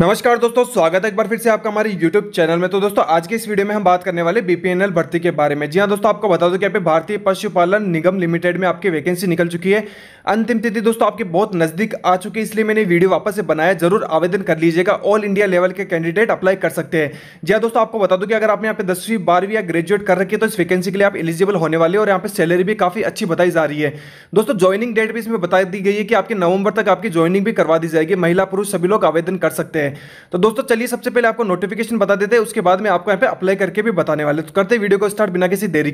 नमस्कार दोस्तों स्वागत है एक बार फिर से आपका हमारे YouTube चैनल में तो दोस्तों आज के इस वीडियो में हम बात करने वाले बीपीएनएल भर्ती के बारे में जी हाँ दोस्तों आपको बता दो कि यहाँ पे भारतीय पशुपालन निगम लिमिटेड में आपकी वैकेंसी निकल चुकी है अंतिम तिथि दोस्तों आपके बहुत नजदीक आ चुकी है इसलिए मैंने वीडियो वापस से बनाया जरूर आवेदन कर लीजिएगा ऑल इंडिया लेवल के कैंडिडेट अप्लाई कर सकते हैं जी हाँ दोस्तों आपको बता दो कि अगर आपने यहाँ पे दसवीं बारहवीं या ग्रेजुएट कर रखी है तो इस वैकेंसी के लिए आप एलिजिबल होने वाले और यहाँ पे सैलरी भी काफी अच्छी बताई जा रही है दोस्तों ज्वाइनिंग डेट भी इसमें बता दी गई है कि आपके नवंबर तक आपकी ज्वाइनिंग भी करवा दी जाएगी महिला पुरुष सभी लोग आवेदन कर सकते हैं है तो दोस्तों चलिए सबसे पहले आपको नोटिफिकेशन बता देते हैं उसके बाद में आपको यहाँ पे अप्लाई करके भी बताने वाले तो करते वीडियो को स्टार्ट बिना किसी देरी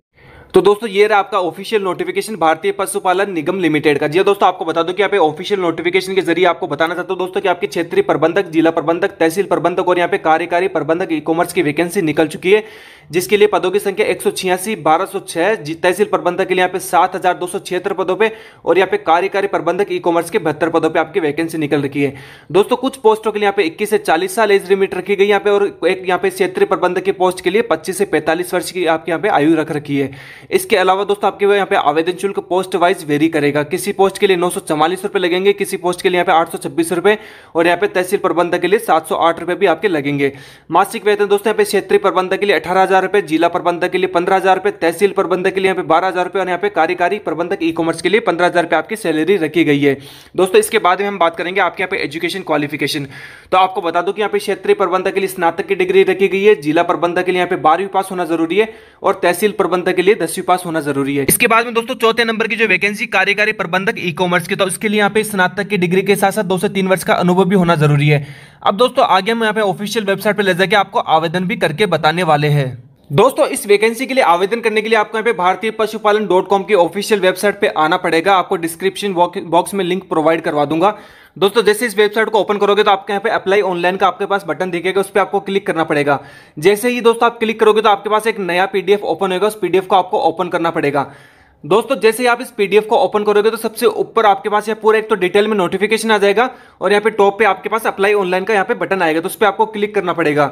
तो दोस्तों ये रहा आपका ऑफिशियल नोटिफिकेशन भारतीय पशुपालन निगम लिमिटेड का जी हाँ दोस्तों आपको बता दूं कि यहाँ पे ऑफिशियल नोटिफिकेशन के जरिए आपको बताना चाहता हूँ दोस्तों कि आपके क्षेत्रीय प्रबंधक जिला प्रबंधक तहसील प्रबंधक और यहाँ पे कार्यकारी प्रबंधक ई कॉमर्स की वैकेंसी निकल चुकी है जिसके लिए पदों की संख्या एक सौ छियासी बारह सौ छह तहसील प्रबंधक के लिए यहाँ पे सात हजार दो सौ छिहत्तर पदों पे और यहाँ पे कार्यकारी प्रबंधक ई कॉमर्स के बहत्तर पदों पे आपकी वैकेंसी निकल रखी है दोस्तों कुछ पोस्टों के लिए यहाँ पे इक्कीस से चालीस साल एज लिमिट रखी गई यहाँ पे और एक यहाँ पे क्षेत्रीय प्रबंधक की पोस्ट के लिए पच्चीस से पैंतालीस वर्ष की आपके यहाँ पे आयु रख रखी है इसके अलावा दोस्तों आपके यहाँ पे आवेदन शुल्क पोस्ट वाइज वेरी करेगा किसी पोस्ट के लिए नौ सौ चवालीस रुपये लगेंगे किसी पोस्ट के लिए यहाँ पे आठ सौ छब्बीस रुपए और यहाँ पे तहसील प्रबंधक के लिए सात सौ आठ रुपये भी आपके लगेंगे मासिक वेतन दोस्तों यहाँ पे क्षेत्रीय प्रबंधक के लिए अठारह हजार रुपए जिला प्रबंधक के लिए पंद्रह हजार रुपए तहसील प्रबंधक के लिए यहाँ पे बारह हजार रुपए और यहाँ पे कार्यकारी प्रबंधक ई कॉमर्स के लिए पंद्रह हजार रुपए आपकी सैलरी रखी गई है दोस्तों इसके बाद में हम बात करेंगे आपके यहाँ पे एजुकेशन क्वालिफिकेशन तो आपको बता दो कि यहाँ पे क्षेत्रीय प्रबंधक के लिए स्नातक की डिग्री रखी गई है जिला प्रबंधक के लिए यहाँ पे बारहवीं पास होना जरूरी है और तहसील प्रबंधक के लिए दसवीं पास होना जरूरी है इसके बाद में दोस्तों चौथे नंबर की जो वैकेंसी कार्यकारी प्रबंधक ई कॉमर्स की तो उसके लिए यहाँ पे स्नातक की डिग्री के साथ साथ दो से तीन वर्ष का अनुभव भी होना जरूरी है अब दोस्तों आगे हम यहाँ पे ऑफिशियल वेबसाइट पर ले जाके आपको आवेदन भी करके बताने वाले हैं दोस्तों इस वैकेंसी के लिए आवेदन करने के लिए आपको यहाँ पे भारतीय पशुपालन डॉट कॉम की ऑफिशियल वेबसाइट पे आना पड़ेगा आपको डिस्क्रिप्शन बॉक्स में लिंक प्रोवाइड करवा दूंगा दोस्तों जैसे इस वेबसाइट को ओपन करोगे तो आपके यहाँ पे अप्लाई ऑनलाइन का आपके पास बटन दिखेगा उस पर आपको क्लिक करना पड़ेगा जैसे ही दोस्तों आप क्लिक करोगे तो आपके पास एक नया पीडीएफ ओपन होगा उस पीडीएफ को आपको ओपन करना पड़ेगा दोस्तों जैसे ही आप इस पीडीएफ को ओपन करोगे तो सबसे ऊपर आपके पास यहाँ पूरा एक तो डिटेल में नोटिफिकेशन आ जाएगा और यहाँ पे टॉप पे आपके पास अप्लाई ऑनलाइन का यहाँ पे बटन आएगा तो उस पर आपको क्लिक करना पड़ेगा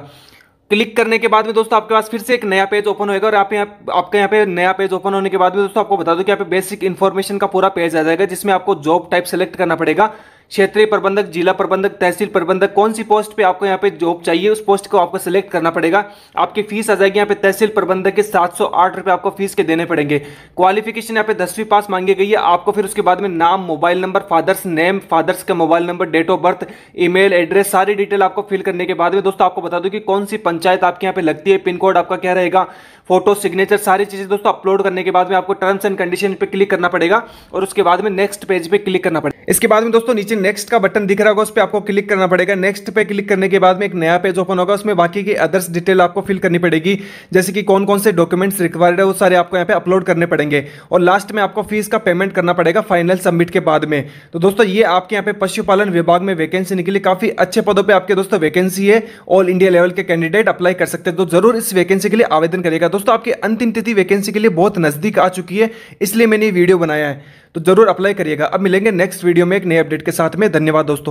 क्लिक करने के बाद में दोस्तों आपके पास फिर से एक नया पेज ओपन होएगा और आप यहाँ आपके यहाँ पे नया पेज ओपन होने के बाद में दोस्तों आपको बता दूं कि यहाँ पे बेसिक इन्फॉर्मेशन का पूरा पेज आ जाएगा जिसमें आपको जॉब टाइप सेलेक्ट करना पड़ेगा क्षेत्रीय प्रबंधक जिला प्रबंधक तहसील प्रबंधक कौन सी पोस्ट पे आपको यहाँ पे जॉब चाहिए उस पोस्ट को आपको सिलेक्ट करना पड़ेगा आपकी फीस आ जाएगी यहाँ पे तहसील प्रबंधक के सात सौ आठ रुपये आपको फीस के देने पड़ेंगे क्वालिफिकेशन यहाँ पे दसवीं पास मांगी गई है आपको फिर उसके बाद में नाम mobile number father's name father's का mobile number date of birth e address सारी डिटेल आपको फिल करने के बाद में दोस्तों आपको बता दूँ कि कौन सी पंचायत आपके यहाँ पे लगती है पिन कोड आपका क्या रहेगा फोटो सिग्नेचर सारी चीज़ें दोस्तों अपलोड करने के बाद में आपको टर्म्स एंड कंडीशन पर क्लिक करना पड़ेगा और उसके बाद में नेक्स्ट पेज पे क्लिक करना पड़ेगा इसके बाद में दोस्तों नीचे नीचे नेक्स्ट का बटन दिख रहा होगा उस पर आपको क्लिक करना पड़ेगा नेक्स्ट पे क्लिक करने के बाद में एक नया पेज ओपन होगा उसमें बाकी की अदर्स डिटेल आपको फिल करनी पड़ेगी जैसे कि कौन कौन से डॉक्यूमेंट्स रिक्वायर्ड है वो सारे आपको यहाँ पे अपलोड करने पड़ेंगे और लास्ट में आपको फीस का पेमेंट करना पड़ेगा फाइनल सबमिट के बाद में तो दोस्तों ये आपके यहाँ पे पशुपालन विभाग में वैकेंसी निकली काफी अच्छे पदों पर आपके दोस्तों वैकेंसी है ऑल इंडिया लेवल के कैंडिडेट अप्लाई कर सकते हैं तो जरूर इस वैकेंसी के लिए आवेदन करेगा दोस्तों आपकी अंतिम तिथि वैकेंसी के लिए बहुत नजदीक आ चुकी है इसलिए मैंने ये वीडियो बनाया है तो ज़रूर अप्लाई करिएगा अब मिलेंगे नेक्स्ट वीडियो में एक नए अपडेट के साथ में धन्यवाद दोस्तों